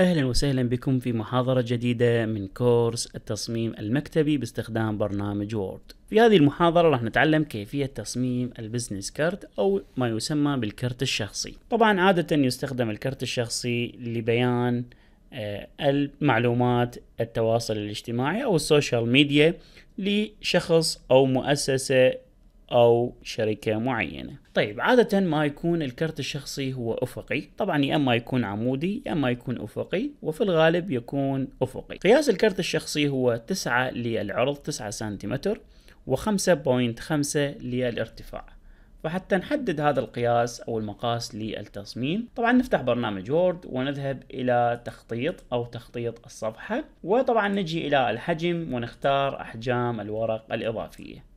أهلا وسهلا بكم في محاضرة جديدة من كورس التصميم المكتبي باستخدام برنامج وورد في هذه المحاضرة راح نتعلم كيفية تصميم البزنس كارت أو ما يسمى بالكرت الشخصي طبعا عادة يستخدم الكرت الشخصي لبيان آه، المعلومات التواصل الاجتماعي أو السوشيال ميديا لشخص أو مؤسسة او شركه معينه. طيب عاده ما يكون الكرت الشخصي هو افقي، طبعا يا اما يكون عمودي يا اما يكون افقي وفي الغالب يكون افقي. قياس الكرت الشخصي هو 9 للعرض 9 سنتيمتر و5.5 للارتفاع. فحتى نحدد هذا القياس او المقاس للتصميم طبعا نفتح برنامج وورد ونذهب الى تخطيط او تخطيط الصفحه وطبعا نجي الى الحجم ونختار احجام الورق الاضافيه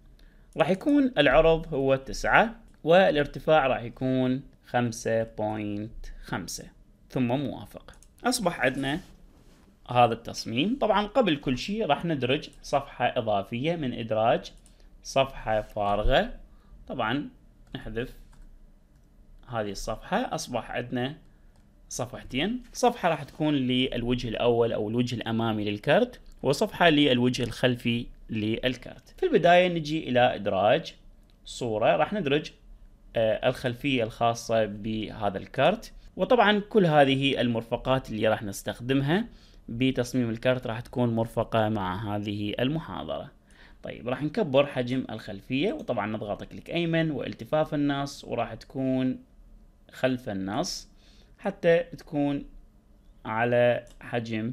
راح يكون العرض هو تسعة والارتفاع راح يكون خمسة بوينت خمسة ثم موافق أصبح عندنا هذا التصميم طبعا قبل كل شيء راح ندرج صفحة إضافية من إدراج صفحة فارغة طبعا نحذف هذه الصفحة أصبح عندنا صفحتين صفحة راح تكون للوجه الأول أو الوجه الأمامي للكرت وصفحة للوجه الخلفي للكارت في البداية نجي إلى إدراج صورة راح ندرج آه، الخلفية الخاصة بهذا الكارت وطبعا كل هذه المرفقات اللي راح نستخدمها بتصميم الكارت راح تكون مرفقة مع هذه المحاضرة طيب راح نكبر حجم الخلفية وطبعا نضغط كليك أيمن والتفاف النص وراح تكون خلف النص حتى تكون على حجم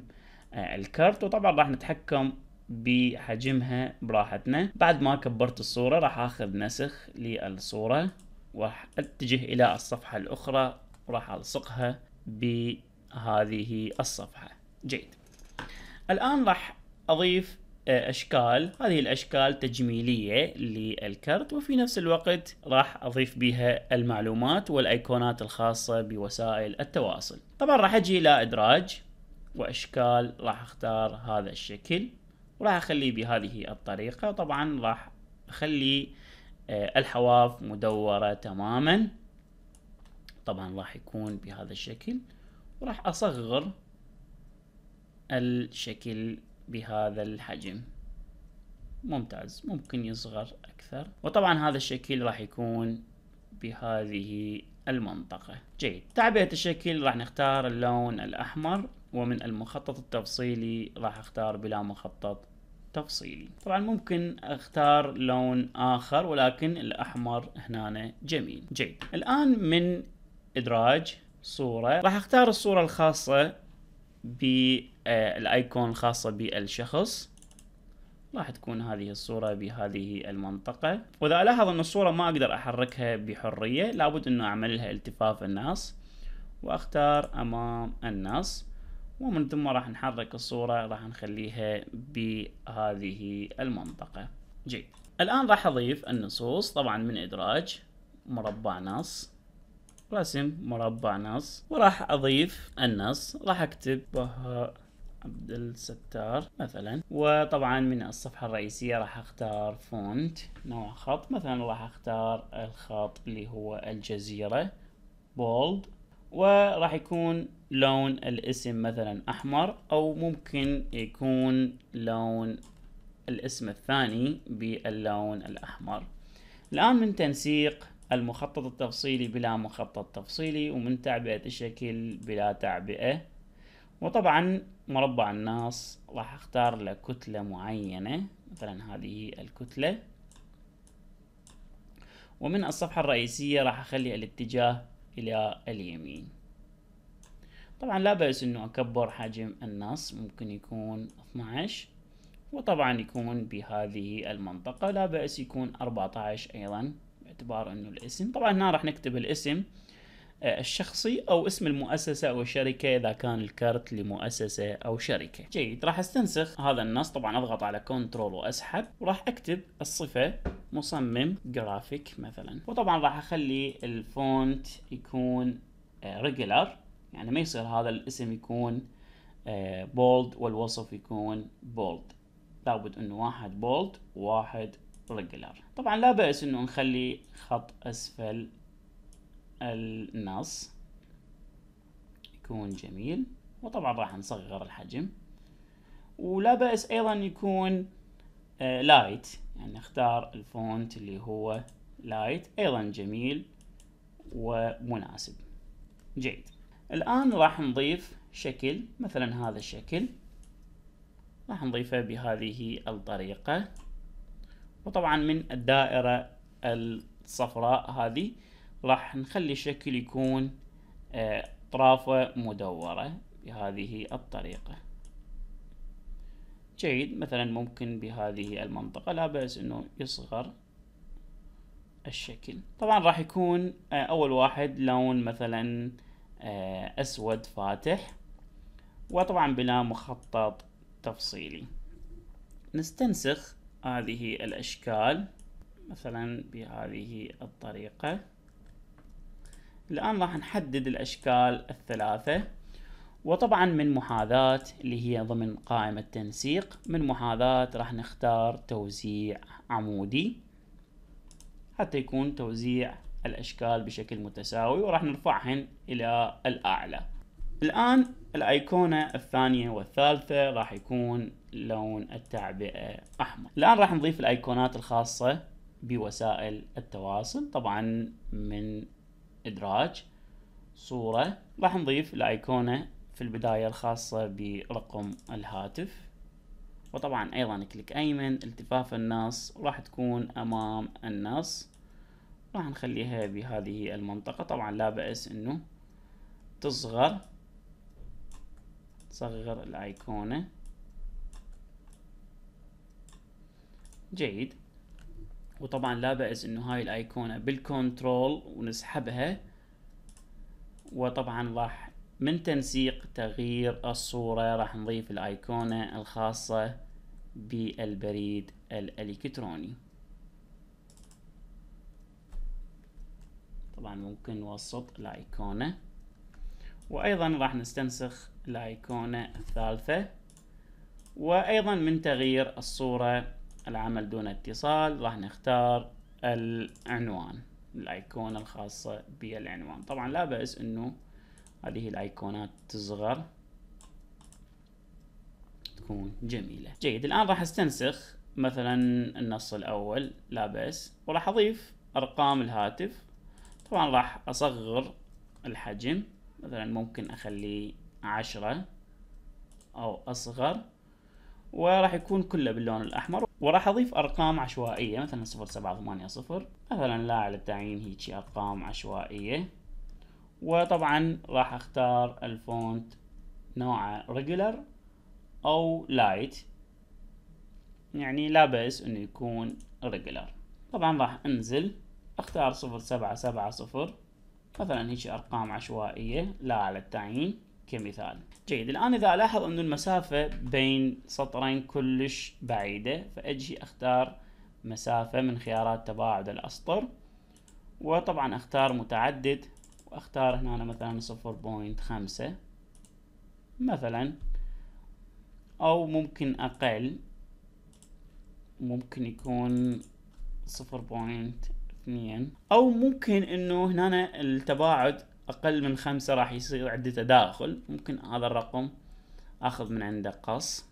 آه، الكارت وطبعا راح نتحكم بحجمها براحتنا بعد ما كبرت الصورة راح اخذ نسخ للصورة وراح اتجه الى الصفحة الاخرى وراح الصقها بهذه الصفحة جيد الان راح اضيف آه، اشكال هذه الاشكال تجميليه للكرت وفي نفس الوقت راح اضيف بها المعلومات والايقونات الخاصه بوسائل التواصل طبعا راح اجي الى ادراج واشكال راح اختار هذا الشكل وراح اخليه بهذه الطريقة طبعا راح اخلي آه، الحواف مدورة تماما طبعا راح يكون بهذا الشكل وراح اصغر الشكل بهذا الحجم ممتاز ممكن يصغر اكثر وطبعا هذا الشكل راح يكون بهذه المنطقة جيد تعبئة الشكل راح نختار اللون الاحمر ومن المخطط التفصيلي راح اختار بلا مخطط تفصيلي طبعا ممكن اختار لون اخر ولكن الاحمر هنا جميل جيد الان من ادراج صورة راح اختار الصورة الخاصة بالايكون آه، الخاصة بالشخص راح تكون هذه الصورة بهذه المنطقة واذا الاحظ ان الصورة ما اقدر احركها بحرية لابد انه اعمل لها التفاف الناس واختار امام الناس ومن ثم راح نحرك الصورة راح نخليها بهذه المنطقة جيد الآن راح أضيف النصوص طبعا من إدراج مربع نص رسم مربع نص وراح أضيف النص راح أكتب بهاء عبد الستار مثلا وطبعا من الصفحة الرئيسية راح اختار فونت نوع خط مثلا راح اختار الخط اللي هو الجزيرة بولد وراح يكون لون الاسم مثلا احمر او ممكن يكون لون الاسم الثاني باللون الاحمر الان من تنسيق المخطط التفصيلي بلا مخطط تفصيلي ومن تعبئة الشكل بلا تعبئة وطبعا مربع الناس راح اختار له كتلة معينة مثلا هذه الكتلة ومن الصفحة الرئيسية راح اخلي الاتجاه إلى اليمين طبعا لا بأس أنه أكبر حجم النص ممكن يكون 12 وطبعا يكون بهذه المنطقة لا بأس يكون 14 أيضا باعتبار أنه الاسم طبعا هنا راح نكتب الاسم آه، الشخصي أو اسم المؤسسة أو الشركة إذا كان الكرت لمؤسسة أو شركة جيد راح استنسخ هذا النص طبعا أضغط على كنترول وأسحب وراح أكتب الصفة مصمم جرافيك مثلا وطبعا راح اخلي الفونت يكون ريجولار آه، يعني ما يصير هذا الاسم يكون بولد آه، والوصف يكون بولد لابد انه واحد بولد وواحد ريجولار طبعا لا بأس انه نخلي خط اسفل النص يكون جميل وطبعا راح نصغر الحجم ولا بأس ايضا يكون لايت آه، نختار يعني الفونت اللي هو لايت ايضا جميل ومناسب جيد الان راح نضيف شكل مثلا هذا الشكل راح نضيفه بهذه الطريقة وطبعا من الدائرة الصفراء هذه راح نخلي الشكل يكون اطرافه آه، مدورة بهذه الطريقة جيد مثلا ممكن بهذه المنطقة لا بأس انه يصغر الشكل طبعا راح يكون آه، اول واحد لون مثلا آه، اسود فاتح وطبعا بلا مخطط تفصيلي نستنسخ هذه الاشكال مثلا بهذه الطريقة الان راح نحدد الاشكال الثلاثة وطبعا من محاذاة اللي هي ضمن قائمة تنسيق من محاذاة راح نختار توزيع عمودي حتى يكون توزيع الأشكال بشكل متساوي وراح نرفعهن إلى الأعلى الآن الأيقونة الثانية والثالثة راح يكون لون التعبئة أحمر الآن راح نضيف الأيقونات الخاصة بوسائل التواصل طبعا من إدراج صورة راح نضيف الأيقونة في البداية الخاصة برقم الهاتف وطبعا ايضا كليك ايمن التفاف النص راح تكون امام النص راح نخليها بهذه المنطقة طبعا لا بأس انه تصغر تصغر الايقونة جيد وطبعا لا بأس انه هاي الايقونة بالكنترول ونسحبها وطبعا راح من تنسيق تغيير الصورة راح نضيف الايقونة الخاصة بالبريد الالكتروني طبعا ممكن نوسط الايقونة وايضا راح نستنسخ الايقونة الثالثة وايضا من تغيير الصورة العمل دون اتصال راح نختار العنوان الايقونة الخاصة بالعنوان طبعا لا بأس انه هذه الايقونات تصغر تكون جميلة جيد الآن راح استنسخ مثلا النص الأول لا بس وراح أضيف أرقام الهاتف طبعا راح أصغر الحجم مثلا ممكن أخليه عشرة أو أصغر وراح يكون كله باللون الأحمر وراح أضيف أرقام عشوائية مثلا صفر سبعة ثمانية صفر مثلا لا على التعيين هيجي أرقام عشوائية وطبعا راح اختار الفونت نوعه ريجولر او لايت يعني لا بأس انه يكون ريجولر طبعا راح انزل اختار صفر سبعة سبعة صفر مثلا هيجي ارقام عشوائية لا على التعيين كمثال جيد الان اذا الاحظ انه المسافة بين سطرين كلش بعيدة فاجي اختار مسافة من خيارات تباعد الاسطر وطبعا اختار متعدد واختار هنا أنا مثلا صفر بوينت خمسة مثلا أو ممكن أقل ممكن يكون صفر بوينت اثنين أو ممكن إنه هنا التباعد أقل من خمسة راح يصير عدة تداخل ممكن هذا الرقم أخذ من عنده قص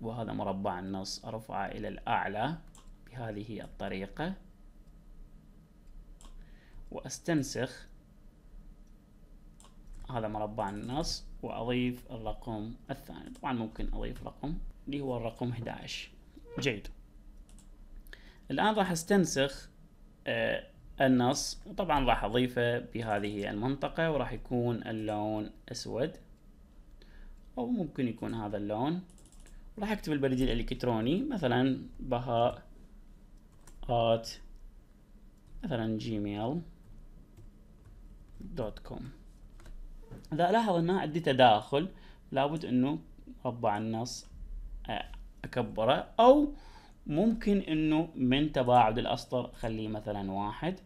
وهذا مربع النص أرفعه إلى الأعلى بهذه الطريقة وأستنسخ هذا مربع النص وأضيف الرقم الثاني طبعا ممكن أضيف رقم اللي هو الرقم 11 جيد الآن راح أستنسخ آه، النص وطبعا راح أضيفه بهذه المنطقة وراح يكون اللون أسود أو ممكن يكون هذا اللون راح أكتب البريد الإلكتروني مثلا بهاء آت مثلا جيميل دوت كوم إذا لاحظ ان عندي تداخل لابد أنه أطبع النص آه، أكبره أو ممكن أنه من تباعد الأسطر خليه مثلا واحد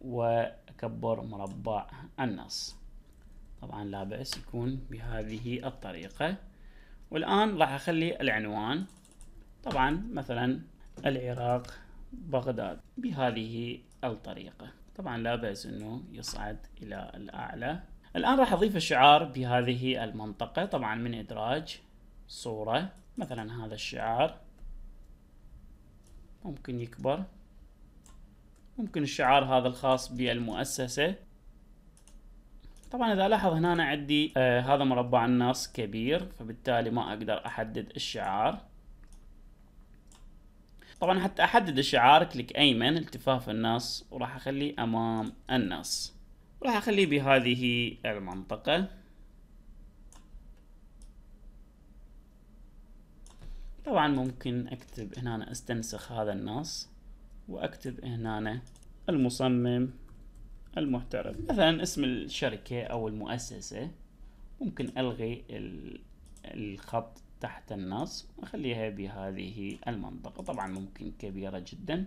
وأكبر مربع النص طبعا لا بأس يكون بهذه الطريقة والآن راح أخلي العنوان طبعا مثلا العراق بغداد بهذه الطريقة طبعا لا بأس انه يصعد الى الاعلى الان راح اضيف الشعار بهذه المنطقة طبعا من ادراج صورة مثلا هذا الشعار ممكن يكبر ممكن الشعار هذا الخاص بالمؤسسة طبعا اذا لاحظ هنا عندي آه هذا مربع النص كبير فبالتالي ما اقدر احدد الشعار طبعا حتى احدد الشعار كليك ايمن التفاف الناس وراح اخليه امام الناس وراح اخليه بهذه المنطقة طبعا ممكن اكتب هنا أنا استنسخ هذا الناس واكتب هنا أنا المصمم المحترف مثلا اسم الشركة او المؤسسة ممكن الغي الخط تحت النص أخليها بهذه المنطقة طبعا ممكن كبيرة جدا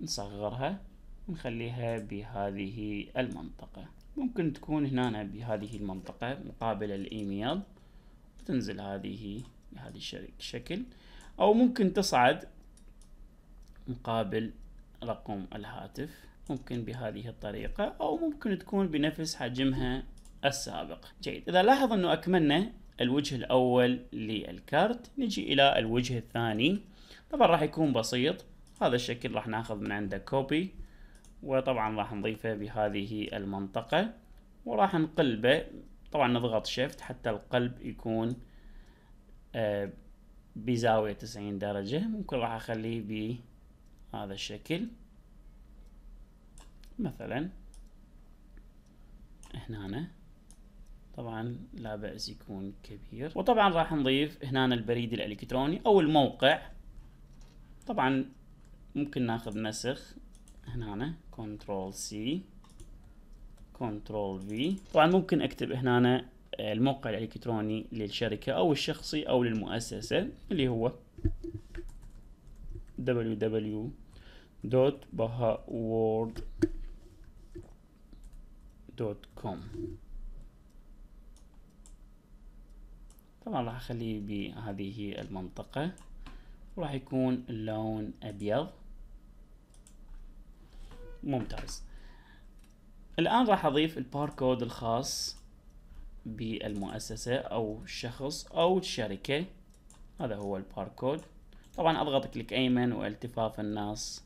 نصغرها ونخليها بهذه المنطقة ممكن تكون هنا بهذه المنطقة مقابل الإيميل وتنزل هذه بهذا الشكل أو ممكن تصعد مقابل رقم الهاتف ممكن بهذه الطريقة أو ممكن تكون بنفس حجمها السابق جيد إذا لاحظ أنه أكملنا الوجه الأول للكارت نجي إلى الوجه الثاني طبعا راح يكون بسيط هذا الشكل راح ناخذ من عنده كوبي وطبعا راح نضيفه بهذه المنطقة وراح نقلبه طبعا نضغط شيفت حتى القلب يكون آه، بزاوية تسعين درجة ممكن راح أخليه بهذا الشكل مثلا هنا طبعا لا بأس يكون كبير وطبعا راح نضيف هنا البريد الالكتروني او الموقع طبعا ممكن ناخذ مسخ هنا كنترول سي كنترول في طبعا ممكن اكتب هنا الموقع الالكتروني للشركة او الشخصي او للمؤسسة اللي هو www.bahaworld.com طبعا راح اخليه بهذه المنطقة وراح يكون اللون ابيض ممتاز الان راح اضيف الباركود الخاص بالمؤسسة او الشخص او الشركة هذا هو الباركود طبعا اضغط كليك ايمن والتفاف النص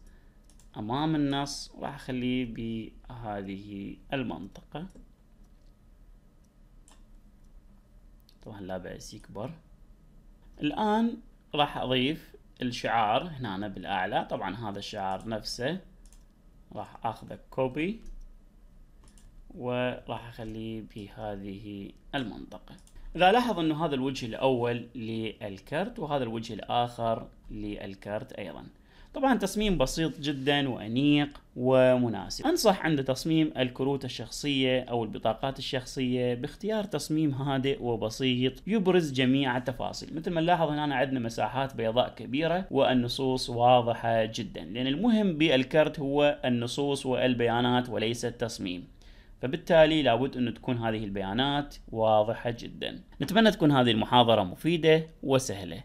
امام النص وراح اخليه بهذه المنطقة طبعا لا بأس يكبر الآن راح أضيف الشعار هنا بالأعلى طبعا هذا الشعار نفسه راح أخذه كوبي وراح أخليه بهذه المنطقة إذا لاحظ أنه هذا الوجه الأول للكرت وهذا الوجه الآخر للكرت أيضا طبعا تصميم بسيط جدا وأنيق ومناسب أنصح عند تصميم الكروت الشخصية أو البطاقات الشخصية باختيار تصميم هادئ وبسيط يبرز جميع التفاصيل مثل ما نلاحظ هنا عندنا مساحات بيضاء كبيرة والنصوص واضحة جدا لأن المهم بالكرت هو النصوص والبيانات وليس التصميم فبالتالي لابد أن تكون هذه البيانات واضحة جدا نتمنى تكون هذه المحاضرة مفيدة وسهلة